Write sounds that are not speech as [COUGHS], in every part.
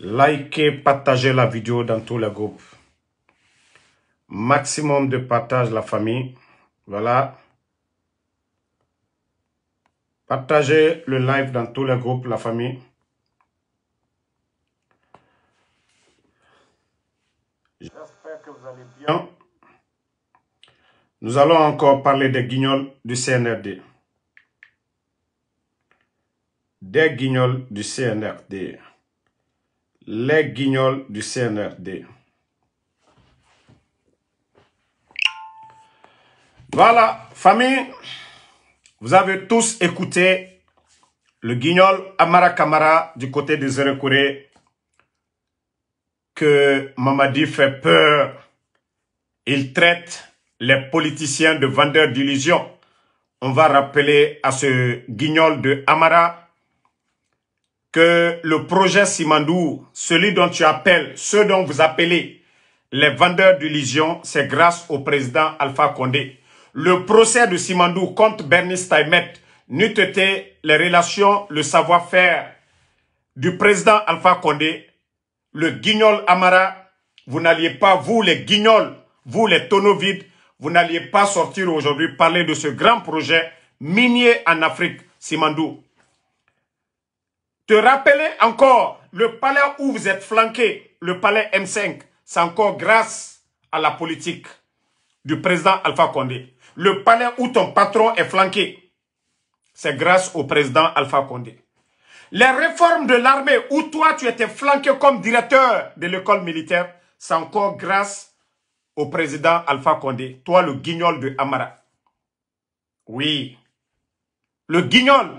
Likez, partagez la vidéo dans tous les groupes. Maximum de partage, la famille. Voilà. Partagez le live dans tous les groupes, la famille. J'espère que vous allez bien. Nous allons encore parler des guignols du CNRD. Des guignols du CNRD les guignols du CNRD. Voilà, famille, vous avez tous écouté le guignol Amara Kamara du côté des Zérekouré que Mamadi fait peur. Il traite les politiciens de vendeurs d'illusions. On va rappeler à ce guignol de Amara que le projet Simandou, celui dont tu appelles, ceux dont vous appelez les vendeurs d'illusions, c'est grâce au président Alpha Condé. Le procès de Simandou contre Bernice Steinmet n'eût été les relations, le savoir-faire du président Alpha Condé, le guignol Amara, vous n'alliez pas, vous les guignols, vous les tonneaux vides, vous n'alliez pas sortir aujourd'hui parler de ce grand projet minier en Afrique, Simandou te rappeler encore le palais où vous êtes flanqué, le palais M5, c'est encore grâce à la politique du président Alpha Condé. Le palais où ton patron est flanqué, c'est grâce au président Alpha Condé. Les réformes de l'armée où toi tu étais flanqué comme directeur de l'école militaire, c'est encore grâce au président Alpha Condé, toi le guignol de Amara. Oui, le guignol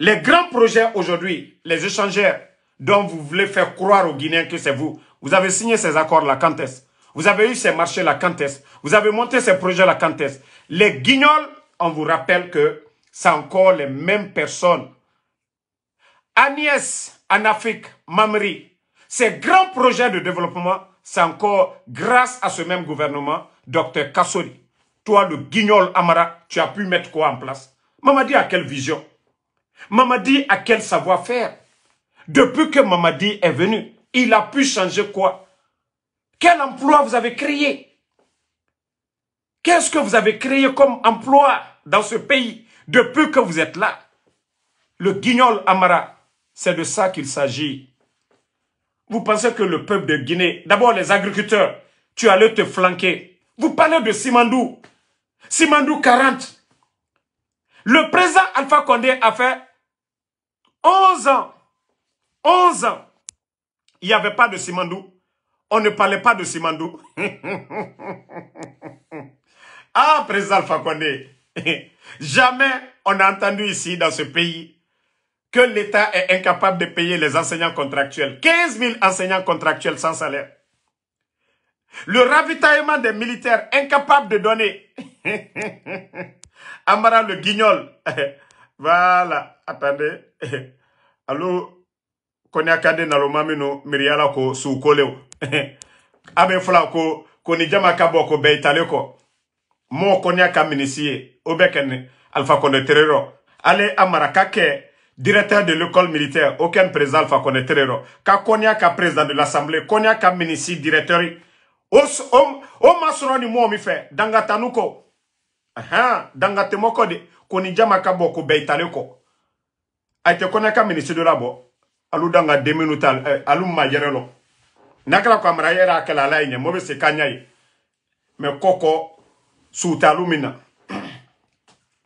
les grands projets aujourd'hui, les échangeurs dont vous voulez faire croire aux Guinéens que c'est vous, vous avez signé ces accords-là quand est Vous avez eu ces marchés-là quand Vous avez monté ces projets-là quand est Les guignols, on vous rappelle que c'est encore les mêmes personnes. Agnès, en Afrique, Mamri, ces grands projets de développement, c'est encore grâce à ce même gouvernement, Dr Kassori. Toi, le guignol Amara, tu as pu mettre quoi en place dit à quelle vision Mamadi a quel savoir-faire Depuis que Mamadi est venu, il a pu changer quoi Quel emploi vous avez créé Qu'est-ce que vous avez créé comme emploi dans ce pays depuis que vous êtes là Le guignol Amara, c'est de ça qu'il s'agit. Vous pensez que le peuple de Guinée, d'abord les agriculteurs, tu allais te flanquer. Vous parlez de Simandou. Simandou 40, le président Alpha Condé a fait 11 ans. 11 ans. Il n'y avait pas de Simandou. On ne parlait pas de Simandou. [LAUGHS] ah, président Alpha Condé. [LAUGHS] Jamais on a entendu ici, dans ce pays, que l'État est incapable de payer les enseignants contractuels. 15 000 enseignants contractuels sans salaire. Le ravitaillement des militaires incapables de donner. [LAUGHS] Amara le guignol. [LAUGHS] voilà, attendez. [LAUGHS] Allô, Kade Nalomamino, Miriala ko Soukoleo. [LAUGHS] Abe Flako, Konijama Kaboko Beitaleko. Mo Konya Minisie, Obekene Alpha Terero. Allez, Amara Kake, directeur de l'école militaire, aucun président Alpha Koneterero. Ka Konyaka président de l'Assemblée, Konyaka Kaminisi directeur. O, Oma mou Mwomife danga Dangatanouko. Aha, danga te moko de koni jama ka bo ko beitale ko. Ay te kone ka ministre de la bo. Alu danga 2 eh, alu ma Nakala ko amra yera la se kanya Me koko [CLEARS THROAT]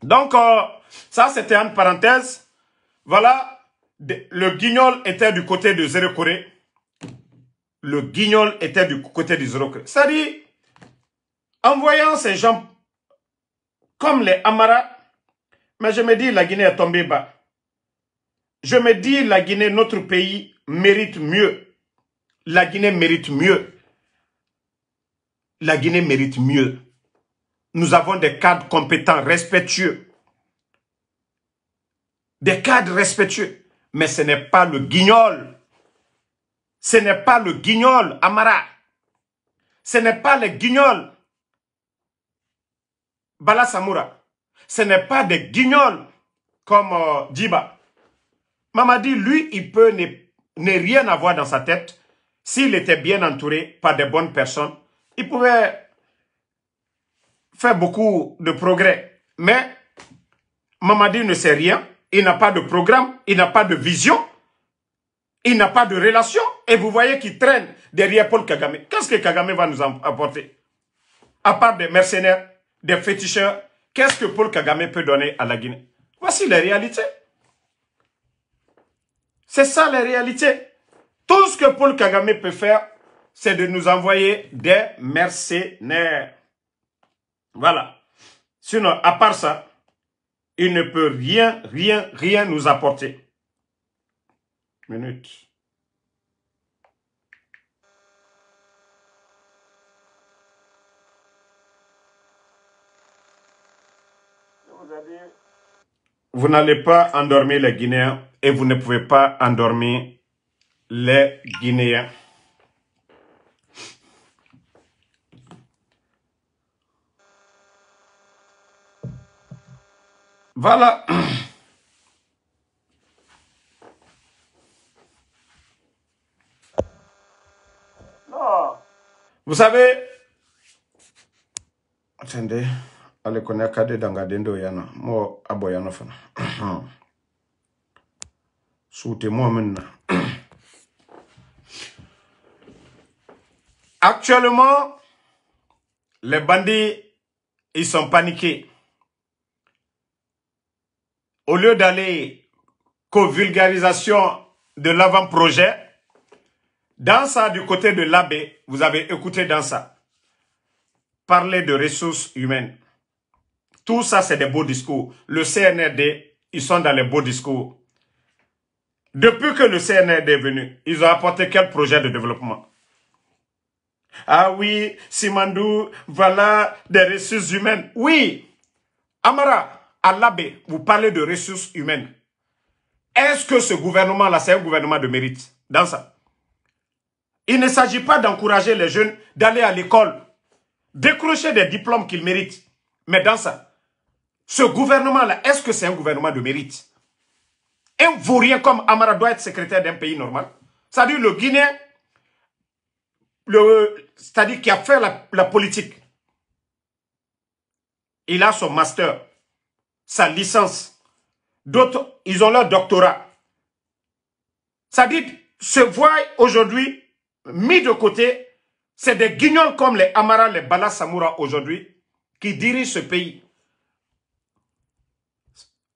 Donc euh, ça c'était une parenthèse. Voilà, le guignol était du côté de Zéro Corée. Le guignol était du côté de Zéro Corée. C'est-à-dire, en voyant ces gens comme les Amara, mais je me dis la Guinée est tombée bas. Je me dis la Guinée, notre pays, mérite mieux. La Guinée mérite mieux. La Guinée mérite mieux. Nous avons des cadres compétents, respectueux. Des cadres respectueux. Mais ce n'est pas le guignol. Ce n'est pas le guignol, Amara. Ce n'est pas le guignol Bala Samoura. Ce n'est pas des guignols comme euh, Djiba. Mamadi, lui, il peut ne, rien avoir dans sa tête. S'il était bien entouré par de bonnes personnes, il pouvait faire beaucoup de progrès. Mais Mamadi ne sait rien. Il n'a pas de programme. Il n'a pas de vision. Il n'a pas de relation. Et vous voyez qu'il traîne derrière Paul Kagame. Qu'est-ce que Kagame va nous apporter À part des mercenaires des féticheurs, qu'est-ce que Paul Kagame peut donner à la Guinée Voici les réalités. C'est ça les réalités. Tout ce que Paul Kagame peut faire, c'est de nous envoyer des mercenaires. Voilà. Sinon, à part ça, il ne peut rien, rien, rien nous apporter. Minute. Vous n'allez pas endormir les Guinéens et vous ne pouvez pas endormir les Guinéens. Voilà. Vous savez, attendez actuellement les bandits ils sont paniqués au lieu d'aller co vulgarisation de l'avant-projet, dans ça, du côté de l'abbé, vous avez écouté dans ça, parler de ressources humaines. Tout ça, c'est des beaux discours. Le CNRD, ils sont dans les beaux discours. Depuis que le CNRD est venu, ils ont apporté quel projet de développement Ah oui, Simandou, voilà des ressources humaines. Oui, Amara, à l'abbé, vous parlez de ressources humaines. Est-ce que ce gouvernement-là, c'est un gouvernement de mérite dans ça Il ne s'agit pas d'encourager les jeunes d'aller à l'école, décrocher des diplômes qu'ils méritent, mais dans ça. Ce gouvernement-là, est-ce que c'est un gouvernement de mérite Un vaurien comme Amara doit être secrétaire d'un pays normal. C'est-à-dire le Guinéen, le, c'est-à-dire qui a fait la, politique. Il a son master, sa licence. D'autres, ils ont leur doctorat. C'est-à-dire, se voit aujourd'hui mis de côté, c'est des guignols comme les Amara, les Bala Samoura aujourd'hui qui dirigent ce pays.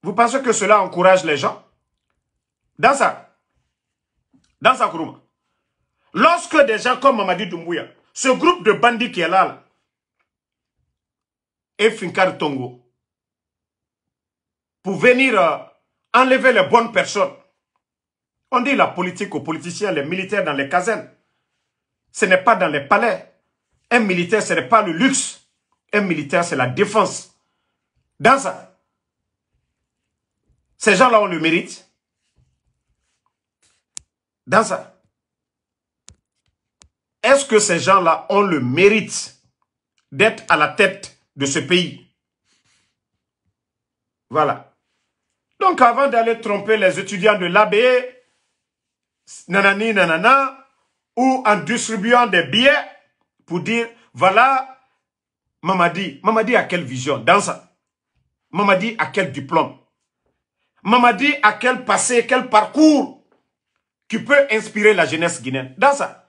Vous pensez que cela encourage les gens Dans ça, dans sa groupe lorsque des gens comme Mamadi Doumbouya, ce groupe de bandits qui est là, et Finkar Tongo, pour venir euh, enlever les bonnes personnes, on dit la politique aux politiciens, les militaires dans les casernes. Ce n'est pas dans les palais. Un militaire, ce n'est pas le luxe. Un militaire, c'est la défense. Dans ça, ces gens-là ont le mérite. Dans ça. Est-ce que ces gens-là ont le mérite d'être à la tête de ce pays Voilà. Donc avant d'aller tromper les étudiants de l'ABE, nanani nanana, ou en distribuant des billets pour dire, voilà, Mamadi, Mamadi a quelle vision dans ça Mamadi a quel diplôme Mamadi à quel passé, quel parcours qui peut inspirer la jeunesse guinéenne Dans ça,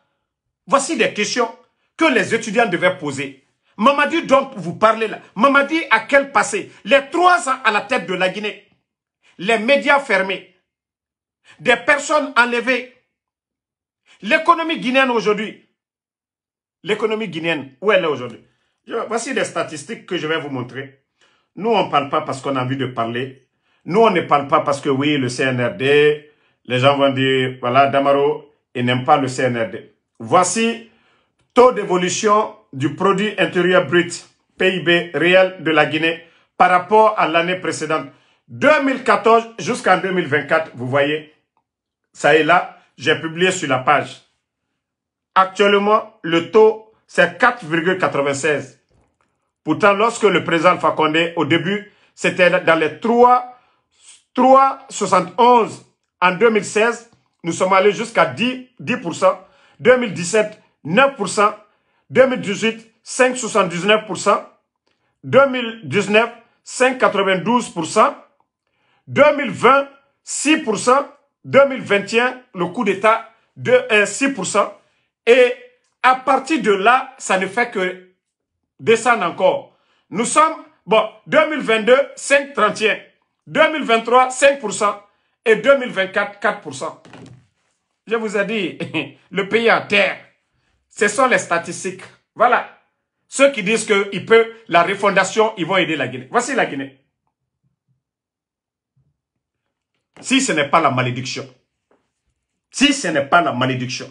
voici des questions que les étudiants devaient poser. Mamadi donc, vous parlez là, dit à quel passé Les trois ans à la tête de la Guinée, les médias fermés, des personnes enlevées, l'économie guinéenne aujourd'hui, l'économie guinéenne, où elle est aujourd'hui Voici des statistiques que je vais vous montrer. Nous, on ne parle pas parce qu'on a envie de parler nous, on ne parle pas parce que oui, le CNRD, les gens vont dire, voilà, Damaro, ils n'aime pas le CNRD. Voici taux d'évolution du produit intérieur brut, PIB réel de la Guinée par rapport à l'année précédente. 2014 jusqu'en 2024, vous voyez, ça est là, j'ai publié sur la page. Actuellement, le taux, c'est 4,96. Pourtant, lorsque le président Fakonde, au début, c'était dans les 3 3,71 en 2016, nous sommes allés jusqu'à 10, 2017, 9%, 2018, 5,79%, 2019, 5,92%, 2020, 6%, 2021, le coût d'État de 6%. Et à partir de là, ça ne fait que descendre encore. Nous sommes, bon, 2022, 5,31. 2023, 5%, et 2024, 4%. Je vous ai dit, [LAUGHS] le pays en terre, ce sont les statistiques. Voilà. Ceux qui disent que il peut, la refondation, ils vont aider la Guinée. Voici la Guinée. Si ce n'est pas la malédiction, si ce n'est pas la malédiction,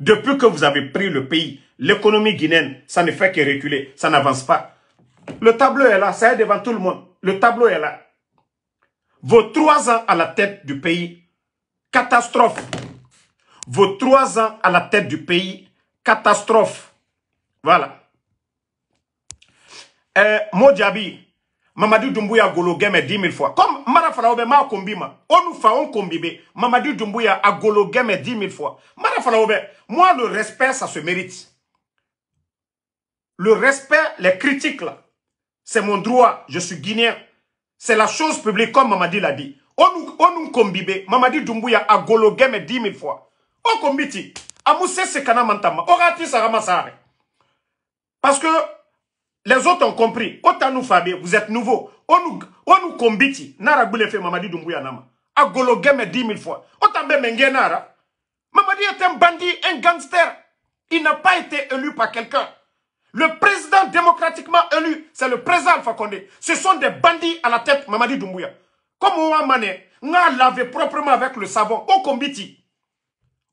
depuis que vous avez pris le pays, l'économie guinéenne, ça ne fait que reculer, ça n'avance pas. Le tableau est là, ça est devant tout le monde. Le tableau est là. Vos trois ans à la tête du pays, catastrophe. Vos trois ans à la tête du pays, catastrophe. Voilà. Euh, Modjabi, Mamadou Doumbouya Golo Game 10 000 fois. Comme Mara Falaobe Ma Kombima, on nous fait on Mamadou Doumbouya a Golo Game 10 000 fois. Mara Falaobe, moi le respect, ça se mérite. Le respect, les critiques là, c'est mon droit. Je suis guinéen. C'est la chose publique, comme Mamadi l'a dit. On nous combibé. Mamadi Dumbuya a gologeme 10 000 fois. On on Amoussé ce kana mantama, orati saramasare. Parce que les autres ont compris. nous Fabi, vous êtes nouveau. nous nous Nara naragoule fait Mamadi Dumbuya nama. A gologeme 10 000 fois. Otambe mengenara. Mamadi est un bandit, un gangster. Il n'a pas été élu par quelqu'un. Le président démocratiquement élu, c'est le président Alpha Ce sont des bandits à la tête Mamadi Doumbouya. Comme Ouamane, n'a lavé proprement avec le savon. Au combiti.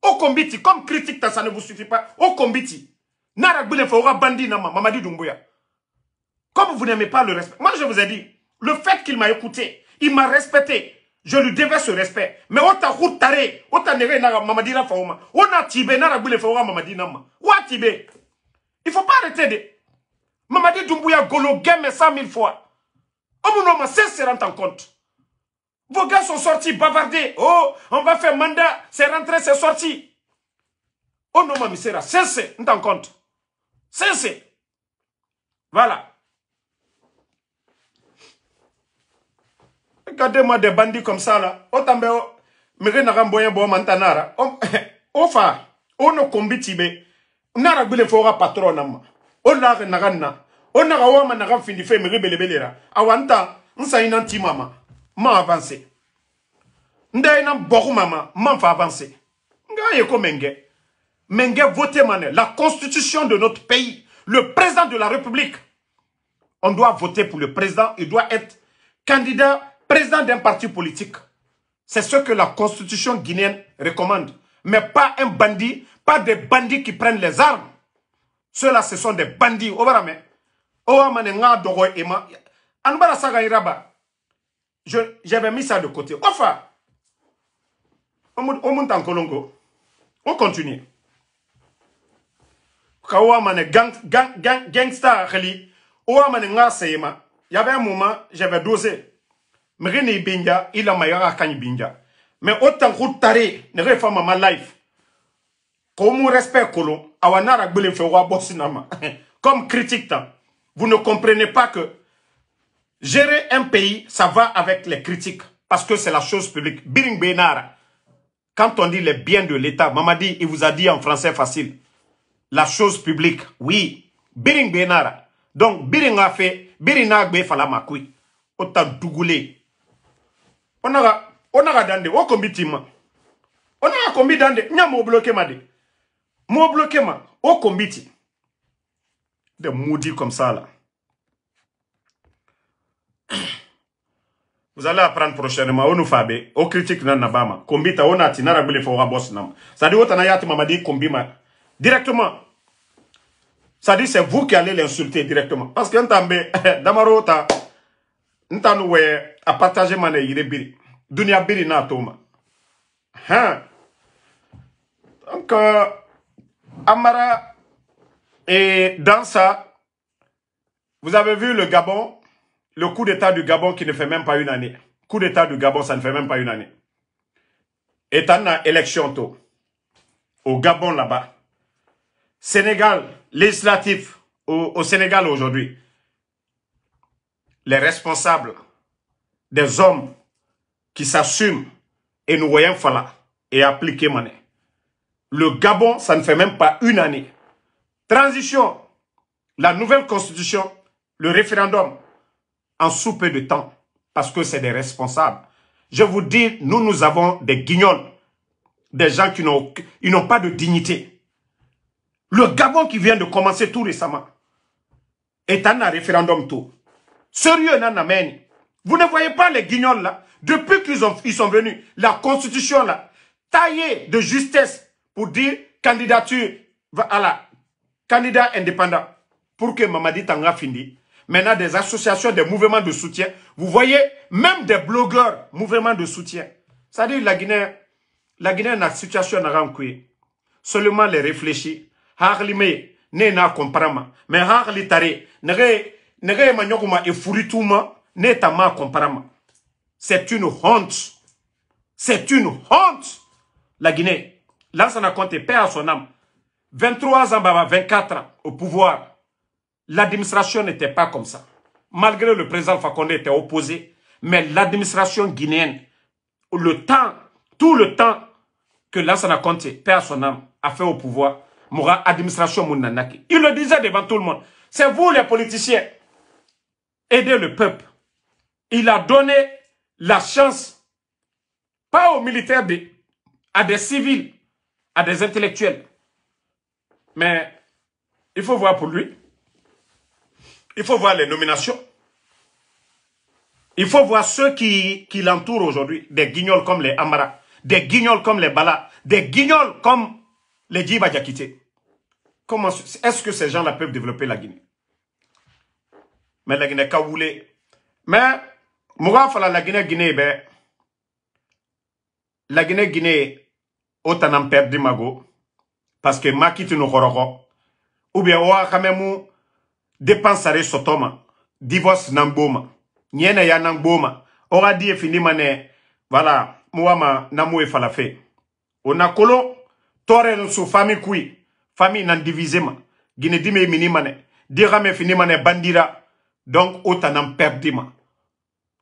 Au combiti. Comme critique, ça ne vous suffit pas. Au combiti. Naragbile fera bandit nama Mamadi Doumbouya. Comme vous n'aimez pas le respect. Moi, je vous ai dit, le fait qu'il m'a écouté, il m'a respecté. Je lui devais ce respect. Mais on t'a taré, on t'a néré, Mamadi Rafaouma. On a tibé, Naragbile fera Mamadi Nama. Ou a tibé. Il faut pas arrêter de... Mamadi Doumbouya Golo mais 100 000 fois. Omuno cesse se rend en compte. Vos gars sont sortis bavardés. Oh, on va faire mandat. C'est rentré, c'est sorti. Oh non, ma misera. cesse on t'en compte. cesse Voilà. Regardez-moi des bandits comme ça là. Oh, tambeo. mire n'a bo mantanara. on oh, [LAUGHS] oh, ne kombi tibé nara gbele fo ga patron na ma o na ga naga na findi fe mere bele awanta nsa ina mama ma avancer ndai na boku mama ma fa avancer nga ye ko menge menge voter mané la constitution de notre pays le président de la république on doit voter pour le président il doit être candidat président d'un parti politique c'est ce que la constitution guinéenne recommande mais pas un bandit des bandits qui prennent les armes, cela ce sont des bandits. Obarame, Owa manenga doyema, anbara saga iraba. Je j'avais mis ça de côté. ofa on monte en Congo, on continue. Kwa gang gang gang gangster reli, Owa manenga se Y'avait un moment, j'avais dosé. M'riné binja, il a maïara kany binja. Mais autant coup ne refa ma life. Comme awanara respecte wa bossinama [LAUGHS] comme critique vous ne comprenez pas que gérer un pays, ça va avec les critiques, parce que c'est la chose publique. Biring Benara, quand on dit les biens de l'État, Mamadi, il vous a dit en français facile, la chose publique, oui, Biring Benara. Donc, Biring a fait, Biring fala makui. Ota dougoulé. On a, on a dande, on a combi On a dande, moi bloqué ma au comité de maudits comme ça là vous allez apprendre prochainement nous fait, critique nan na fait, kombi ta ona nara fo nam ça dit na, yati mama ma directement ça dit c'est vous qui allez l'insulter directement parce que ntambe [LAUGHS] damaro ta we partager mon biri dunia biri na hein euh, Amara, et dans ça, vous avez vu le Gabon, le coup d'État du Gabon qui ne fait même pas une année. Coup d'État du Gabon, ça ne fait même pas une année. Et élection tôt. Au Gabon là-bas. Sénégal, législatif au, Sénégal aujourd'hui. Les responsables des hommes qui s'assument et nous voyons Fala et appliquer monnaie. Le Gabon, ça ne fait même pas une année. Transition, la nouvelle constitution, le référendum, en sous peu de temps, parce que c'est des responsables. Je vous dis, nous, nous avons des guignols, des gens qui n'ont pas de dignité. Le Gabon qui vient de commencer tout récemment est un référendum tout. Sérieux, Nanamène. Vous ne voyez pas les guignols là Depuis qu'ils ils sont venus, la constitution là, taillée de justesse pour dire candidature à la candidat indépendant pour que Mamadi Tanga finisse. Maintenant, des associations, des mouvements de soutien. Vous voyez, même des blogueurs, mouvements de soutien. C'est-à-dire la Guinée, la Guinée, la situation n'a rien Seulement les réfléchir. ne na Mais harli tare, n'a et furituma, C'est une honte. C'est une honte. La Guinée, Lansana Conte, paix à son âme, 23 ans, 24 ans au pouvoir, l'administration n'était pas comme ça. Malgré le président Fakonde était opposé, mais l'administration guinéenne, le temps, tout le temps que Lansana Conte, perd à son âme, a fait au pouvoir, l'administration administration Mounanaki. Il le disait devant tout le monde. C'est vous les politiciens. Aidez le peuple. Il a donné la chance, pas aux militaires, à des civils, des intellectuels. Mais il faut voir pour lui. Il faut voir les nominations. Il faut voir ceux qui, qui l'entourent aujourd'hui. Des guignols comme les Amara, des guignols comme les Bala, des guignols comme les Djiba Comment Est-ce que ces gens-là peuvent développer la Guinée Mais la Guinée Kaoulé. Mais, Mourafala, la Guinée Guinée, ben, la Guinée Guinée, o tanan perdi mago que ma ou ou bien wa akamemu dépense sotoma divorce namboma nyene ya namboma ora di die fini mane namu e falafe on a kolo tore sou fami kui fami nan divisema gine dime mini mane dirame fini mane bandira donc o tanan perdima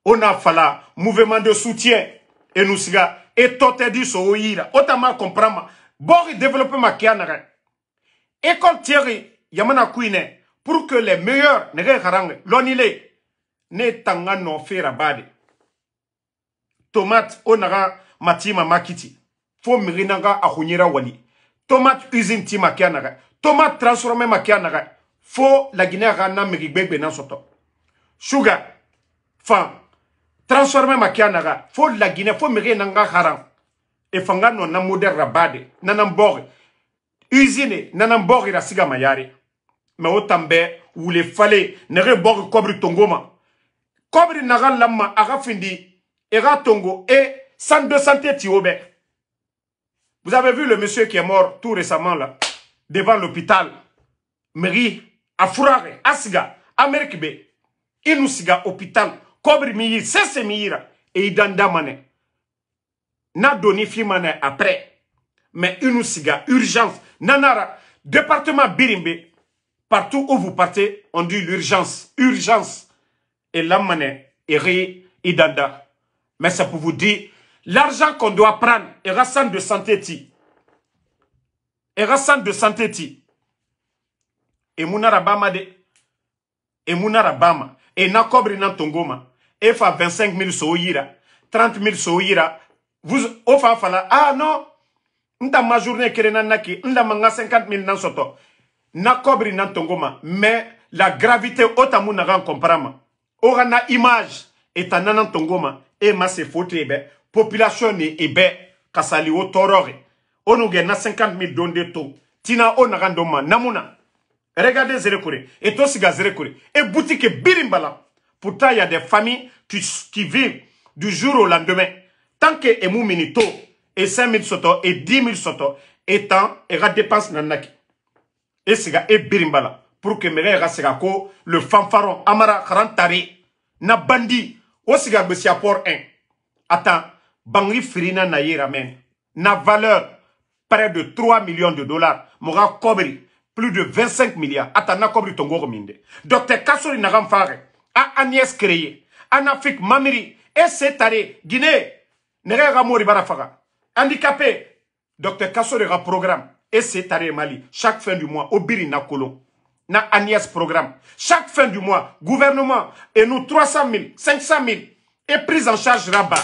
on a fala mouvement de soutien et nous et tout est dit sur so là. yira o ma kianara. ma thierry développement kɛ nɛgɛ yamana kui pour que les meilleurs l'on il est, ne tanga faire fera bade tomate o matima makiti Faut miri a ahunyira wali tomate usine ti ma Tomates, tomate transforme ma kianara. Faut, la guinée rana na benan soto sugar femme transforme makia naga fo la fo mege nanga haram et fanga no na moder rabade nana borg usine nana mbor ira siga mayare me otambe wule fallait nere bor kobri tongoma kobri naga lamma aga findi era tongo et sans de santé Tiobe. vous avez vu le monsieur qui est mort tout récemment là devant l'hôpital mairie à Fourare, Asiga, Amérique B. Inousiga, hôpital, Kobri mi yi sese et yira eyi na doni fi après mais une siga urgence nanara département birimbe partout où vous partez on dit l'urgence urgence et la mane eri idanda mais c'est pour vous dire l'argent qu'on doit prendre rasant de santé ti rasant de santé ti emunara bama de et bama et na kobri na tongoma Efa 25 000 sow 30 000 sow vous OFA fa ah non nta ma journée 50 000 nan soto. na kobri nan Tongoma, mais la gravité o n'a mu komparama. image et nan nanan Tongoma e ma se faute ebe. population ni kasali o torore, On o na 50 000 don de tina o naga n namuna, na regardez Et et to siga Et e boutique birimbala. Pourtant, il y a des familles qui, qui vivent du jour au lendemain. Tant que Emou Minito, et 5 000 soto, et 10 000 soto, et tant, et la dépense nanaki. Et c'est et birimbala. Pour que mes gars, le fanfaron, amara, karantari, na bandi, o siga besi apport 1. Attends, Bangri firina na ramen. Na valeur, près de 3 millions de dollars. Mora cobri plus de 25 milliards. Attends, na cobri tongo minde. Docteur Kassori n'a a Agnès Créé, en Afrique, Mamiri, et cette année, Guinée, Nerega mouri Barafara. handicapé, docteur un programme, et cette année, Mali, chaque fin du mois, au na Kolo, na Agnès programme, chaque fin du mois, gouvernement, et nous 300 000, 500 000, et prise en charge rabat,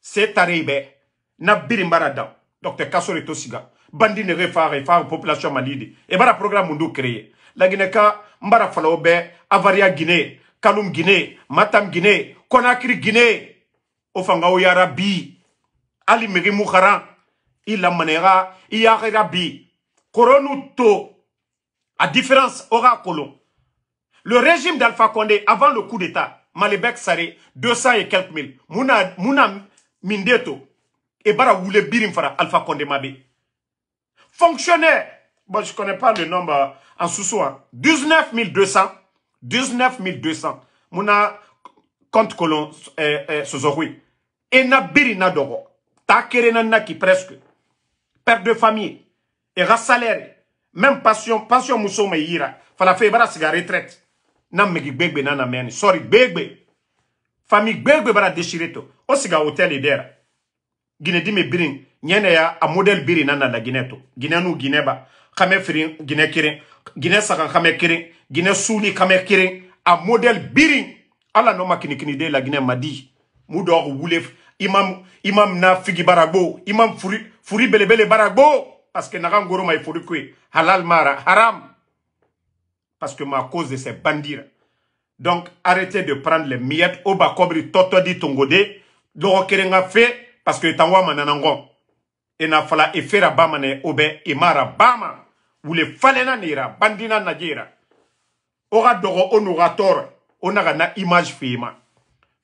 cette année, ben, na Biri Docteur docteur Kassore Tosiga, bandi nege fare, fare population malide, et bara programme, on doit créer. La Guinée, mbara falo avaria Guinée, Kaloum Guinée, Matam Guinée, Conakry Guinée. Ofangao yarabi Ali Meri il manera, Koronuto, à différence, aura Le régime d'Alpha Condé, avant le coup d'État, Malebek Saré, 200 et quelques mille. Mouna, Mindeto, et Bara wule Birim Alpha Condé mabe. Fonctionnaire, bon, je ne connais pas le nombre hein, en sous-soi, 19 200 19 200 muna compte colon eh, eh, sozorui et na birina dogo ta naki presque père de famille et ras salaire même passion passion muso me yira fala fe bara siga retraite na megi gbegbe na meni sorry gbegbe famille gbegbe bara déchiré o siga hôtel idera guinée me birin nyene ya a modèle biri na na la guinée to guinée nu guinée ba kamefiri gine kiri gine sakan kame gine suli kame a model birin ala no kini de la gine madi mudo wulef imam imam na figi barabo, imam furi furi belebele barabo, parce que naga ngoro mai furi halal mara haram parce que ma cause de ces bandits donc arrêtez de prendre les miettes au bakobri toto di tongode do kerenga fe parce que tanwa mananango na fala efera bama ne obe imara bama les falena nera bandina najera aura onorator, on a na image firma,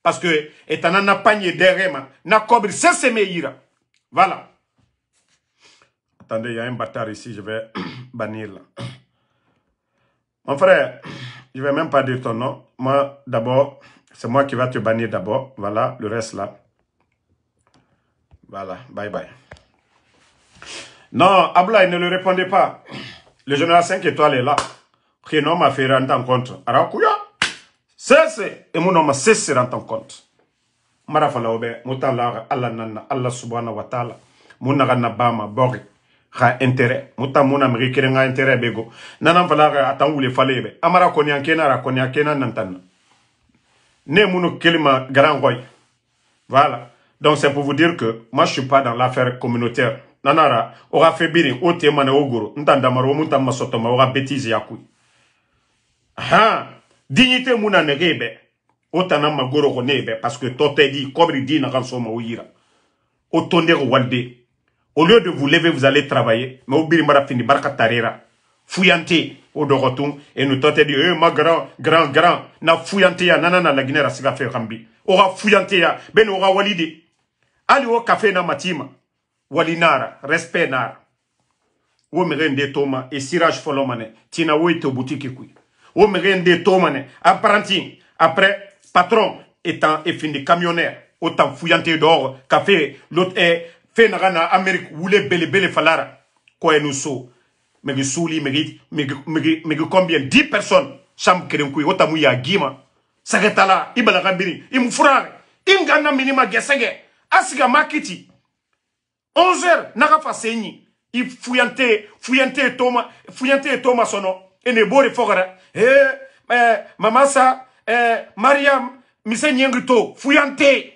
parce que etana na panier derema na kobri meilleur. voilà attendez il y a un bâtard ici je vais [CLEARS THROAT] bannir là mon frère je vais même pas dire ton nom moi d'abord c'est moi qui va te bannir d'abord voilà le reste là voilà bye bye non Ablaï ne le répondez pas le général 5 étoiles est là. Prénom m'a fait rendre en compte. Arakuya. Cesse. Et mon homme cesse rendre en compte. Marafala Obé. Moutala Allah nana. Allah subhanahu wa ta'ala. Mounaga nabama. Bori. Ka intérêt. Mouta mouna mrikere nga intérêt bego. Nanan fala les fallait. Amara konyan kena ra konyan kena nantana. Ne mouno kelima grand roi. Voilà. Donc c'est pour vous dire que moi je suis pas dans l'affaire communautaire nanara aura febiri ote mane o goro nta ndamara o ma masotoma oga betise ya ha dignité mu negebe. nege be o tana magoro parce que to di kobri di na kan ma o yira ko walde au lieu de vous lever vous allez travailler mais o mara fini barka tarera fuyante o dogotun et nous tote di eh, ma grand grand grand na fuyante ya nanana la guinera siga fe kambi Ora fuyante ya ben o walidi. walide ali o kafe na matima walinara respect nara wo mege Toma e sirage Folomane tina au boutique kui toma apprenti après patron étant e findi camionnaire autant fouillanté fuyante d'or l'autre fait lot e fe naga na amérique falara ko e nous nu so mege souli mérite, mais combien 10 personnes chambre keren kui mu ya gima sagetala, i balaga biri minima 11h naga fa senyi i fuyante fuyante e toma fuyante e toma sono e ne bore fogara eh, eh sa eh mariam mise nyengi to fuyante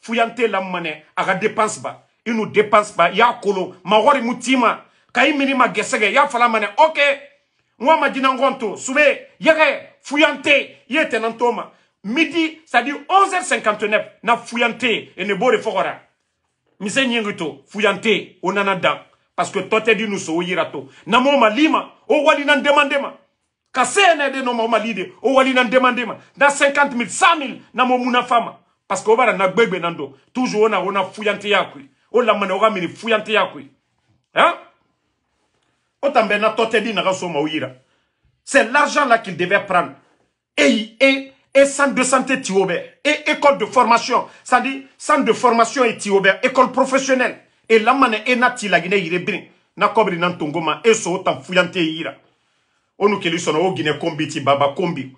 fuyante lamane aga dépense ba il nous dépense ba ya kolo magori mutima kai mini gesege ya fala mane ok ngwa majina ngonto sube yege fuyante yete nantoma midi c'est à dire 11h59 na Et ne bore fogara mise nyingi to fuyante o dan parce que toi tɛ di nous o yira to na mo Lima o walina demande ma ka se ene de no mo mali de o ma na 50 000 100 000 na mo fama parce que o na gbegbe nando. Toujours toujours ona ona fuyante ya kui o la mana o ga fuyante hein o tambe na tɔ tɛ di na ka so ma c'est l'argent là qu'il devait prendre et et et centre de santé Tiobé et école de formation, c'est-à-dire centre de formation et Tiobé école professionnelle. Et là, man et nati la Guinée bien. na kobri nan tongoma, et so tan fuyante ira. Onu keli sono o Guinée kombi ti baba kombi.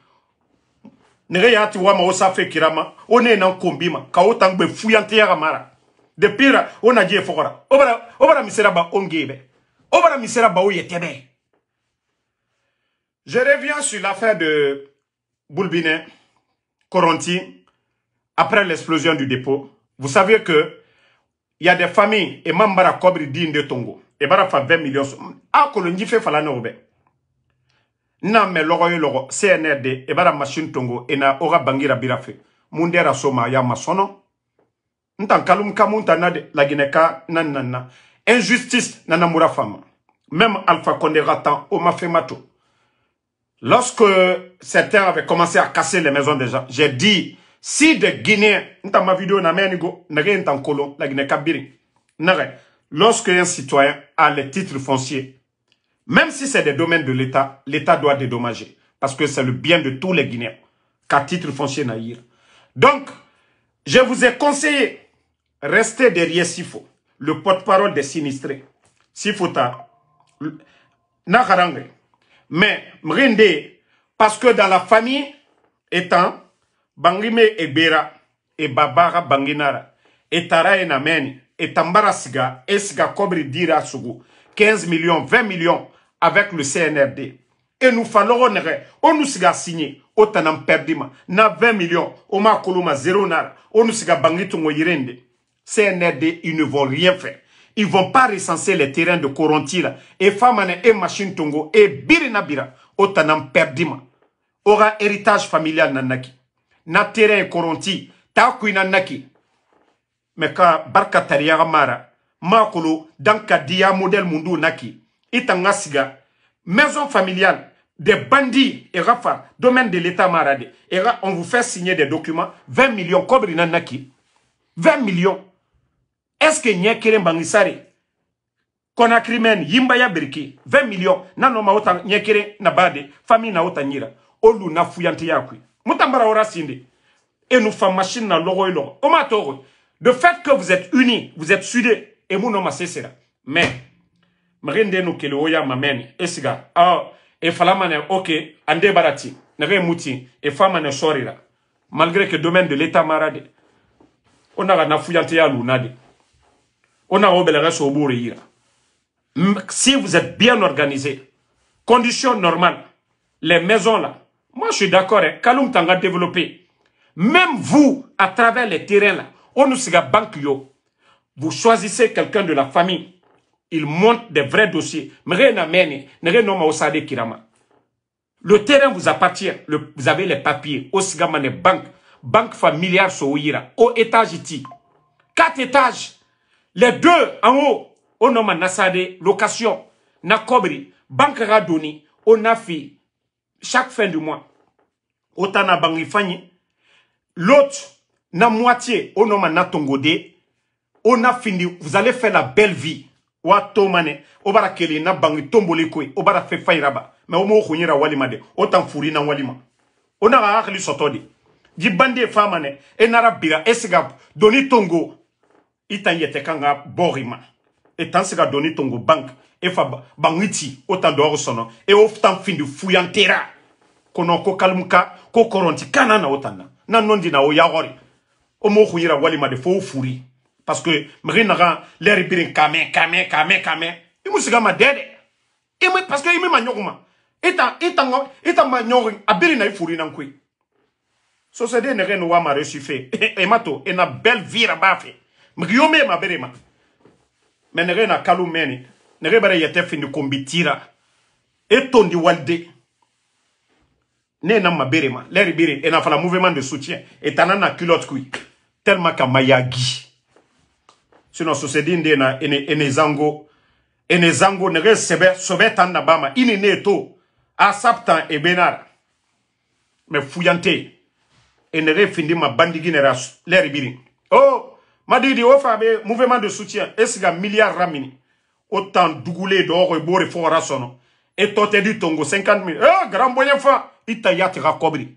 Nere ya ti wama osa fe kirama, one nan kombi ma, ka otan be fuyante ya mara. De pire, on a dit fora. Obara, obara misera ba ongebe. Obara misera ba oyetebe. Je reviens sur l'affaire de Boulbinet. Coronti, après l'explosion du dépôt, vous savez que il y a des familles, et même Kobri de Tongo, et ah, fait 20 millions, à Kolonji fait Falanobe. Non, mais l'oroyo l'oro, CNRD, et Machine Tongo, et na Ora Bangira Birafe, Mundera Soma, ya Masono, Ntan Kalum Kamunta de la Guineka, nan nan injustice, nana femme. même Alpha Condé Oma Femato, Lorsque certains avaient commencé à casser les maisons des gens, j'ai dit, si des Guinéens, dans ma vidéo, la lorsque un citoyen a les titres fonciers, même si c'est des domaines de l'État, l'État doit dédommager. Parce que c'est le bien de tous les Guinéens, qu'à titre foncier Naïr. Donc, je vous ai conseillé, restez derrière Sifo, le porte-parole des sinistrés. Sifota, dit, mais, Mrende, parce que dans la famille, étant, Bangime Ebera, et Babara Banginara, et Tara et et Tambara Siga, et Siga Kobri Dira 15 millions, 20 millions, avec le CNRD. Et nous fallons, on nous Siga signé, au perdiment Perdima, na 20 millions, au Makoluma Zero Nara, on nous Siga Bangitungo Yirende. CNRD, ils ne vont rien faire ils vont pas recenser les terrains de Koronti là. Et Famane et Machine Tongo et Birinabira, Otanam perdima. Aura héritage familial nanaki. Na terrain Koronti, Takui nanaki. Mais ka barka tariyaga mara, makolo, danka dia modèle mundu naki. Itangasiga, maison familiale, des bandits, et rafa, domaine de l'État marade. Et on vous fait signer des documents, 20 millions, de nanaki. 20 millions. Est-ce que bangisari konakri konakrimen yimbaya bereke 20 millions? na nɔ ma na bade fami na ota nyira, olu na fuyante ya mu ora ora e fa machine na logo ye Oma o De fait que vous êtes unis vous êtes sudés et nous ma se sera mais mage nde kelo kele ya ma mɛn e Oh, e fala ok ande barati ti muti e famane ma malgré que domaine de l'état marade, Ona o na fuyante ya lunade on a Si vous êtes bien organisé, conditions normales, les maisons là, moi je suis d'accord, hein, Tanga développé. Même vous, à travers les terrains là, on nous sera banque Vous choisissez quelqu'un de la famille, il monte des vrais dossiers. Le terrain vous appartient, vous avez les papiers, Osigamane banque, banque familiale au étage ici. Quatre étages. Les deux en haut, Onoma Nassade, location, Nakobri, banque Radoni, Onafi, chaque fin du mois. Otana Bangifani. L'autre, na moitié, Onoma Natongode, on a fini, vous allez faire la belle vie. Wa tomane, obara na bangi tombole kwe, obara fe fayraba. Mais omo kunyira walima de, otan furi na walima. onara ga akli sotode. Jibande famane, enara bira, esigab, doni tongo, Itan e tan borima. kan ka tongo bank Efa bangiti otan ti o e o fin findi fuyantera kono ko kalmuka, ko koronti kana na Nan na non o o m'o walima de fo fouri. parce que mrinara l'air birin kame, kame, kame, kame. kamɛ i ma dɛ e me parce que ma e me e, e, e ta ŋa e ta ma ɲɔgɔn a biri na furi na koyi ma e et e na belle vie b'a ma maberema me menere na kalumeni. Nere bere bara yete fini kombitira etondi walde Nena ma maberema leri Ena et fala mouvement de soutien et kulot na culotte kui tellement ka mayagi Sino sosedi nde na ene ene zango ene zango Nere sebe sobe tan na bama ini ne to asaptan e me fuyante enere findi ma bandigi nera leri oh madidi di fa mouvement de soutien esiga milliard ramini autant dougoulé dugule et e Rasono. Et et dit du tongo 50 000. eh, grand boyen fa il ta yatiga kobri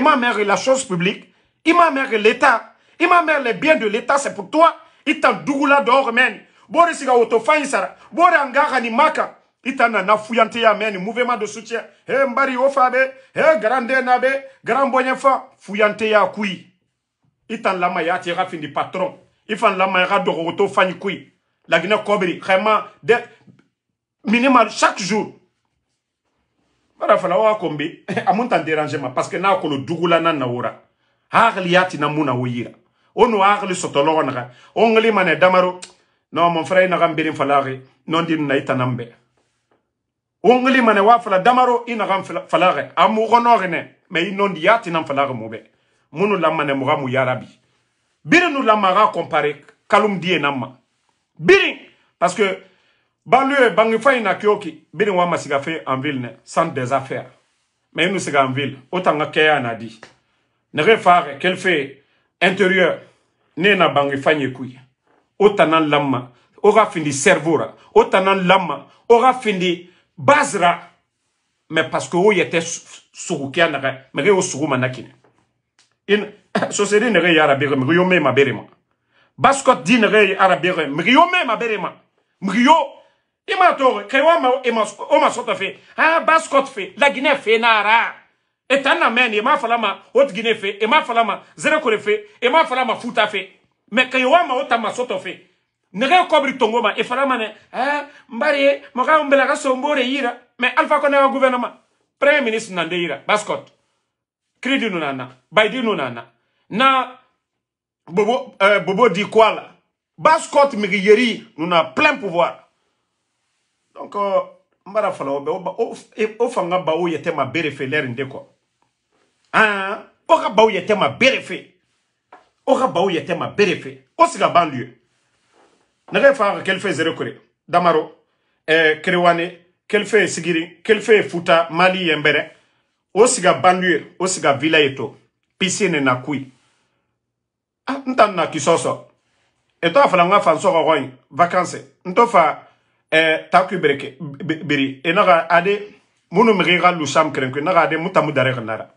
ma mère la chose publique Il ma mère l'état Il ma mère les biens de l'état c'est pour toi itan tan dougoula d'or men. Bore siga woto fayi sara boori angaga ni maka Itana na na fuyante ya mouvement de soutien Eh mbari o Eh be grand grand boyen fa fuyante ya kui itan lama ya ti rafin patron ifan lama ga dogo to fani kui la gina kobri vraiment de minimal chaque jour bara fala wa kombi [LAUGHS] dérangement parce que na ko dugula na wora hakli ya na muna woyira onu hakli sotolo na ongli mane damaro [TSK] non mon frère na gambirin falari non din na itanambe ongli mane wa fala damaro ina gam falari amu gonore ne mais non diati nan falari mobe minnu l'amane mu yarabi biri nu lamaga compare kalumdi ye nan parce que banlieue bangi fa na kyoki, ki biri wa masiga en ville ne centre des affaires mais nous c'est en ville o que ka na di ne refare quel intérieur ne na bangi fa couille. Autant o tanan lama. o fini findi cerveau ra o tanan lama aura fini mais parce que o était sugukiya naga mege o in soseri nege yara bere mrio me ma ma baskot di re Rey bere mrio me mabere ma mrio ima to ma ima ma sota ah baskot fe la guinée fe nara etana men ima fala ma hot guinée fe ima fala ma zere kore fe ima fala ma futa fe me krewa ma ota ma sota fe kobri tongo ma e ma ne ah mbari e, maka umbela ka sombore me alfa kone wa gouvernement premier ministre nande yira Crédit nonana, nana baidi na bobo euh, bobo quoi là bascot migiyeri nous n'a plein pouvoir donc euh, mara fala obe o e, o ma berefe l'air ndé quoi hein o ka baou yete ma berefe o ka baou yete ma berefe o siga banlieue je fa quel fait zéro damaro euh krewane quel fait sigiri quel fait futa mali yembere osiga banduye osiga vila ye to pisine na kui ah, nta na kisoso eto afala nga François sogo vacances nto fa eh, taku bereke biri enaga ade munu mriga lu sam krenku naga ade mutamu nara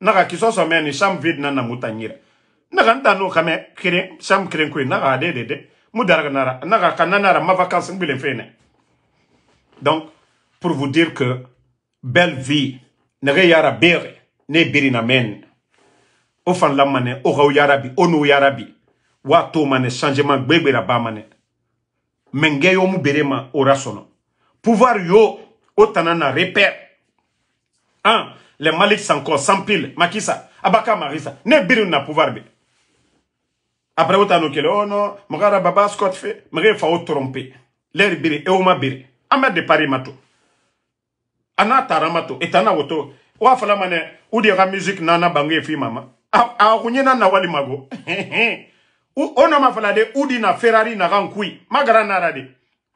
naga kisoso meni sam vid na na nyira. naga nta no kame kire sam krenku naga ade dede mudara nara naga kananara ma vacances ngile fene donc pour vous dire que belle vie yara bere, ne birina men Ofan lama ne o yara yarabi onu yara yarabi wa to mane changement gbegbera ba mane menge yo mu ma ora pouvoir yo o tanana repère un les malik sanko sampile makisa abaka marisa ne na pouvoir be après o tano oh non magara baba scott fe fa o tromper l'air e o ma de Paris, ana taramatu, etana woto wa fala mane udi musique nana bange fi mama a kunyena na wali mago [LAUGHS] ona fala de udi na ferrari na rankui magara nara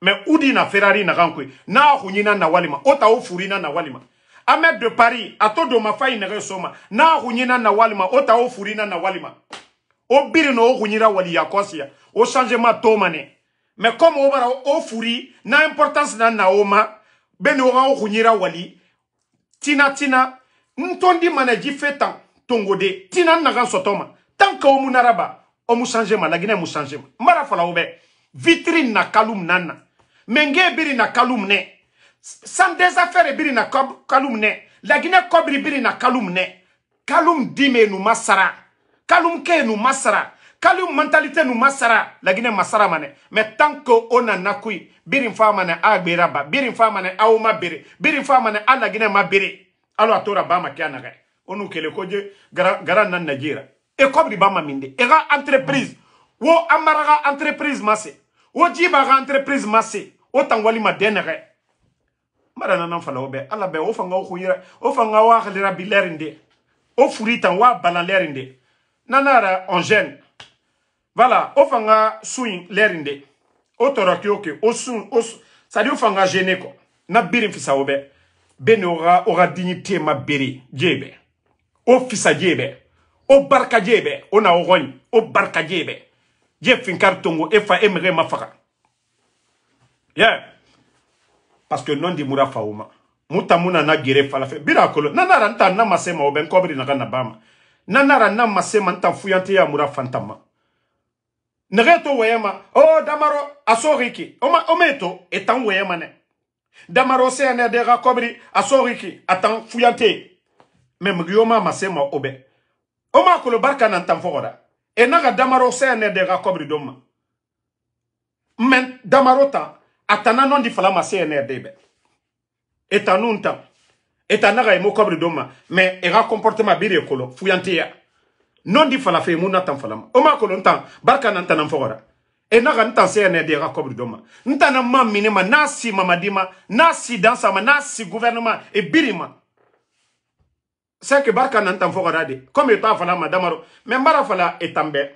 me udi na ferrari na rankui, na hunina na wali ma ota o furina na wali ma amed de paris ato ma mafai ne soma na rounina na walima, ma ota o furina na walima. ma o biri no o kunyira wali o changement ma tomane. mais comme o bara o furi na importance na na beni oran okunyira wali tina tina ntondi manaji fetan tongode tina nagan sotoma tanka omu naraba omu change ma mu mara fala obe vitrine na kalum nana menge biri na kalum ne sans des affaires biri kalum ne lagina kobri biri na kalum ne kalum dime nu masara kalum ke nu masara mentalité nous masara la Guinée Masara mané mais tant que on n'a koyi biri a ba biri fa ma nɛ ma a laginɛ ma bere Alors a tora ba ma kɛ a naga kele ko je gara gara na najera Et kɔbiri ba ma et e entreprise wo a entreprise masé se wo entreprise masé se o tanwali ma den naga nan mara nana fala obe. ala be o fanga o kun o o wa balan lɛri Nanara on gêne voilà, au fanga souin l'erinde. Au osun au sun, au ça dit au fanga gêné quoi. Na birin fisa obe. Ben aura aura dignité ma biri djebe. Au fisa djebe. Au barka djebe, on a oroni, au barka djebe. Djeb fin kartongo efa emre mafaka. Yeah. Parce que non di mura fauma. Muta muna na gire fala Birako, Bira kolo. Nanara nta na masema obe nkobri na gana bama. Nanara na masema nta fuyante ya mura fantama negeto wema o oh, damaro asoriki oma ometo etan wema ne damaro se de rakobri asoriki atan fuyante mem masema obe oma kolo barka nan tan e naga damaro se de rakobri doma men Damarota ta atana non di fala mase ne debe etanunta etanaga emo kobri doma me era comportement bire kolo fuyante ya non di fala fe mun na tan fala ma o ma ko tan barka nan tan fogora e na gan tan sene de kobri doma ntana ma minima nasi mamadima nasi dansa ma nasi gouvernement e birima c'est que barka nan tan de comme et fala madamaro. mais mara fala etambe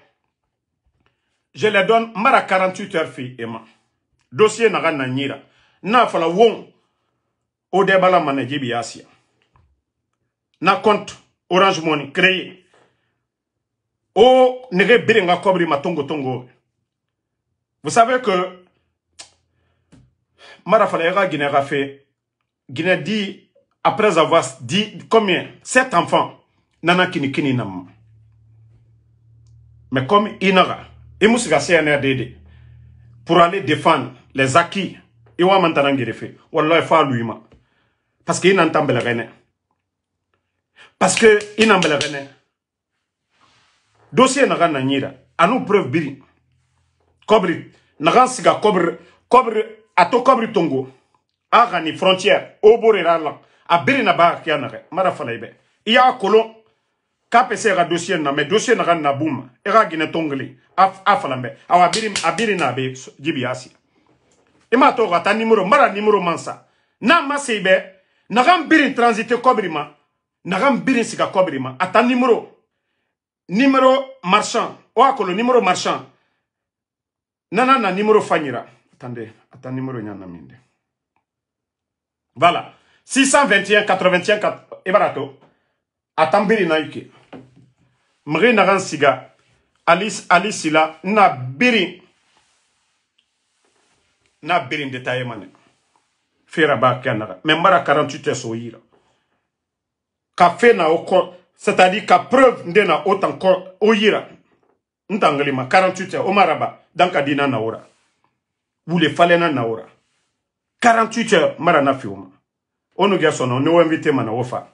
je le donne mara 48 heures fi e ma dossier na gan Nan na fala won o de bala manajibi asia na compte orange money créé vous savez que Marafalera Guinée a fait Guinée dit après avoir dit combien sept enfants nana kini kini nam. Mais comme il inara et un CNRDD pour aller défendre les acquis et wa mantana ngerefe wallahi fa lui ma parce qu'il n'entend pas le Parce que il n'entend pas dossier naga na preuve biri kobri naga siga kobri kobri a to tongo a frontière au la a biri na baa mara fana il y'a colon, kpc dossier na dossier naga na buma af ka à tongele awa a na be jibi asi i m'a mara nimuro mansa, n'a biri transite kobri ma naga biri siga kobri ma numéro marchand oh, le numéro marchand Nanana na numéro fanyira attendez Attendez. numéro nyana minde voilà 621 81 ebarato atambiri na Mre mri siga alice alice nabiri na biri na biri ndetaye fera ba kana mais mara 48 heures Café, na oko c'est-à-dire qu'à preuve ndena autant encore oyira ntanglima 48 heures omaraba dans kadina naora ou les falena naora 48 heures marana fiuma onu gya ne invité mana wofa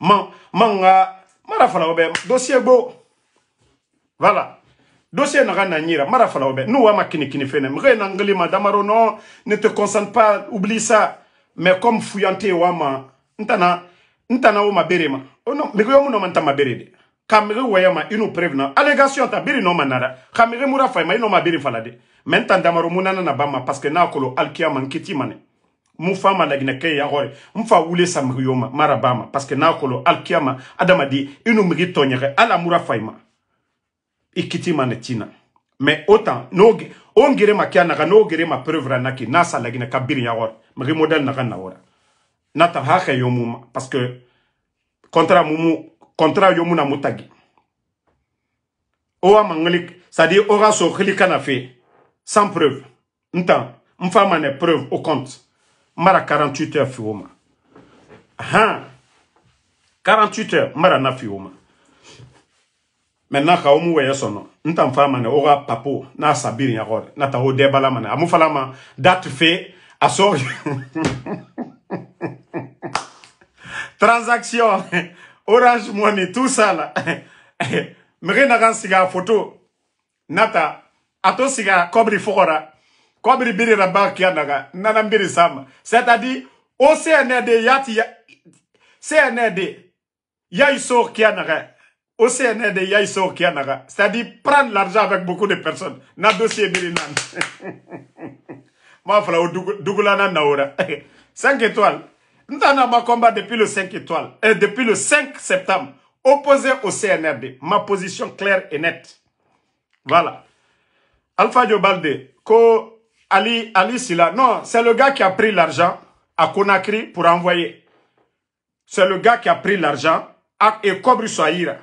man manga mara obe dossier beau voilà dossier na nyira mara 48 obe nous wama kini kini fene mre nanglima damaro non ne te concentre pas oublie ça mais comme fouyante wama ntana ntana ma berima oh non mais yo mu no manta de ka ma i no allégation ta biri no ma nara mura fay ma i ma biri de me n tandamaro na ba parce que n'a kolo alikiyama n kiti ma ma laginɛkɛ ya gore n fa wule sa parce que n'a kolo alikiyama adamaden i no mege tɔɲɛgɛ ala mura fay ma i kiti tina mais autant ma kia naga n'o gere ma preuve ra naki n'a sa laginɛ ka biri ya gore modèle naga na nata hache yomuma parce que contrat mumu contrat yomuna mutagi owa manglik c'est-à-dire aura so khlikana fe sans preuve ntan mfa ne preuve au compte mara 48 heures fioma ha 48 heures mara na fioma maintenant ka omu weye sono ntan fama ne papo na sabir gore na nata o debala mane amufala ma date fe aso [LAUGHS] transaction [LAUGHS] orange money tout ça là [LAUGHS] mege na kan sigi la photo nata a to sigi a kɔbiri fɔgɔra biri ra ba naga nana biri sama c'est à dire o cnd yati cnd yai so naga au CND, il y naga C'est-à-dire prendre l'argent avec beaucoup de personnes. Na dossier Birinan. [LAUGHS] ma je suis na Naura. 5 étoiles ma combat depuis le 5 étoiles, euh, depuis le 5 septembre, opposé au CNRD. Ma position claire et nette. Voilà. Alpha Diobalde, Ko Ali, Ali Sila. Non, c'est le gars qui a pris l'argent à Conakry pour envoyer. C'est le gars qui a pris l'argent à Ekobri Swahira.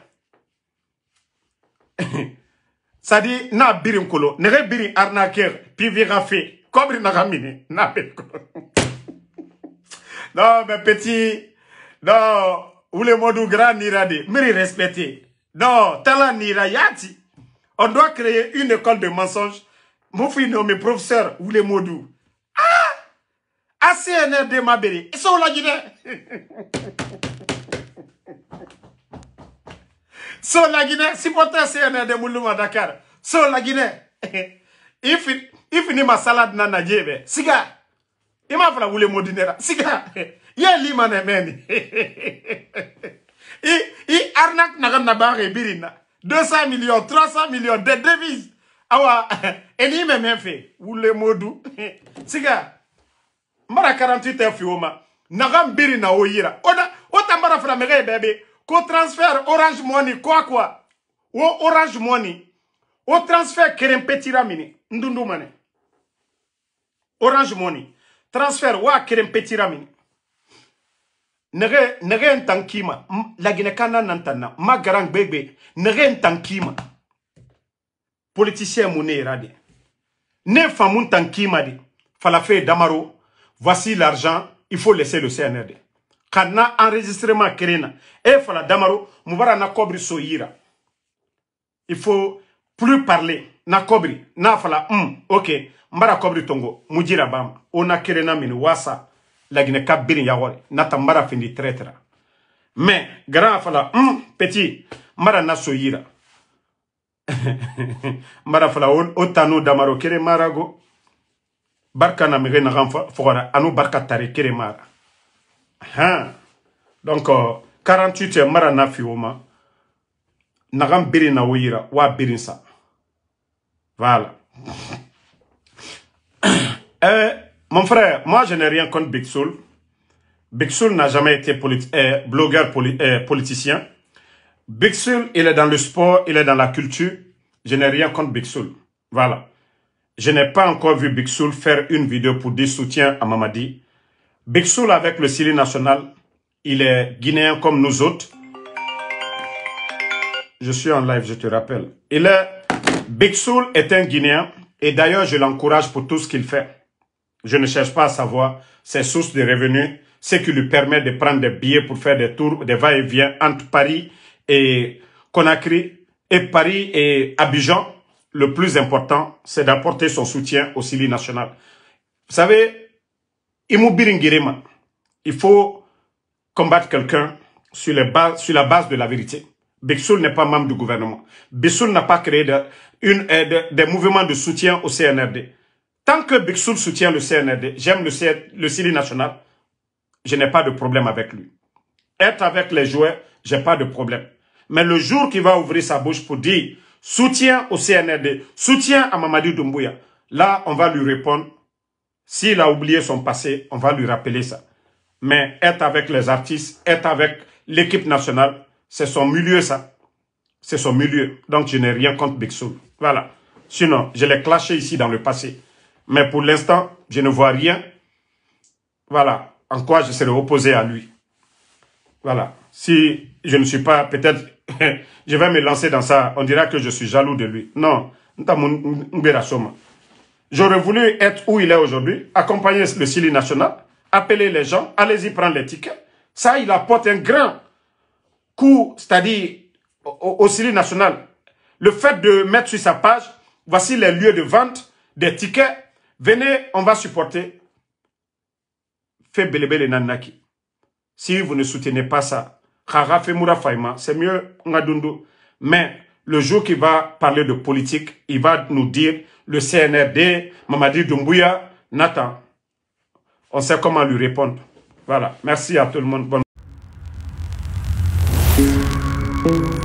[LAUGHS] Ça dit, na birin kolo, nere birin arnaqueur, puis virafe, kobri nagamine, na pekolo. [LAUGHS] Non, mes petit. Non. Ule modu grand niradi. Miri respecté. Non. Tala yati, On doit créer une école de mensonges. Mon fils nommé professeur mots Modou. Ah! ACNRD ah, Mabéré. Ils sont la Guinée. So la Guinée, Si à CNRD à Dakar. So la Guinée. Il finit ma salade na na jebe. Siga. Il m'a fila le modinera. siga i a lima nɛ mɛ i arnaque na pas de barre et birina. 200 millions 300 millions de devises awa eni m'en fait. Ou modou. modou. siga mara 48 tɛ fioma. ma na o yira o da mara ko transfert orange money quoi quoi Ou orange money Ou transfert kerem petit mine ndundu mane orange money transfert waa keren petit min nege nege ntan kima lagine kana nantana n'a ma garang bébé nege tankima politicien mouné ne ne famu tankima kima fala fe damaro voici l'argent il faut laisser le CNRD kana enregistrement kerena e fala damaro mubara na kobri so il faut plus parler na kobri n'a fala mm, ok n kobri tongo mu jira bama o na kelenna wasa laginɛ ka birin yagɔre nata n bara findi tɛrɛtɛra mɛ a fala mm, peti n na so yira [LAUGHS] fala o tanu damaro kere marago barka na mege nagan fogora anu barka tare kere mara han donc 48 euh, mara na fiwo ma nagan birin na wo wa birin sa Voilà. [COUGHS] Euh, mon frère, moi je n'ai rien contre Big Soul. n'a jamais été euh, blogueur euh, politicien. Big il est dans le sport, il est dans la culture. Je n'ai rien contre Big Voilà. Je n'ai pas encore vu Big faire une vidéo pour dire soutien à Mamadi. Big avec le Syrie national, il est guinéen comme nous autres. Je suis en live, je te rappelle. Il est Bixoul est un Guinéen et d'ailleurs je l'encourage pour tout ce qu'il fait. Je ne cherche pas à savoir ses sources de revenus, ce qui lui permet de prendre des billets pour faire des tours, des va-et-vient entre Paris et Conakry et Paris et Abidjan. Le plus important, c'est d'apporter son soutien au Sili national. Vous savez, il faut combattre quelqu'un sur la base de la vérité. Bixoul n'est pas membre du gouvernement. Bixoul n'a pas créé une, euh, des mouvements de soutien au CNRD. Tant que Bixoul soutient le CNRD, j'aime le, le national, je n'ai pas de problème avec lui. Être avec les joueurs, j'ai pas de problème. Mais le jour qu'il va ouvrir sa bouche pour dire soutien au CNRD, soutien à Mamadou Doumbouya, là, on va lui répondre. S'il a oublié son passé, on va lui rappeler ça. Mais être avec les artistes, être avec l'équipe nationale, c'est son milieu, ça. C'est son milieu. Donc, je n'ai rien contre Big Voilà. Sinon, je l'ai clashé ici dans le passé. Mais pour l'instant, je ne vois rien. Voilà. En quoi je serais opposé à lui. Voilà. Si je ne suis pas, peut-être, [LAUGHS] je vais me lancer dans ça. On dira que je suis jaloux de lui. Non. J'aurais voulu être où il est aujourd'hui, accompagner le Sili national, appeler les gens, allez-y prendre les tickets. Ça, il apporte un grand c'est-à-dire au, Syrie national, le fait de mettre sur sa page, voici les lieux de vente, des tickets, venez, on va supporter. Fait belebele nanaki. Si vous ne soutenez pas ça, c'est mieux Mais le jour qu'il va parler de politique, il va nous dire le CNRD, Mamadi Doumbouya, Nathan. On sait comment lui répondre. Voilà. Merci à tout le monde. Thank you.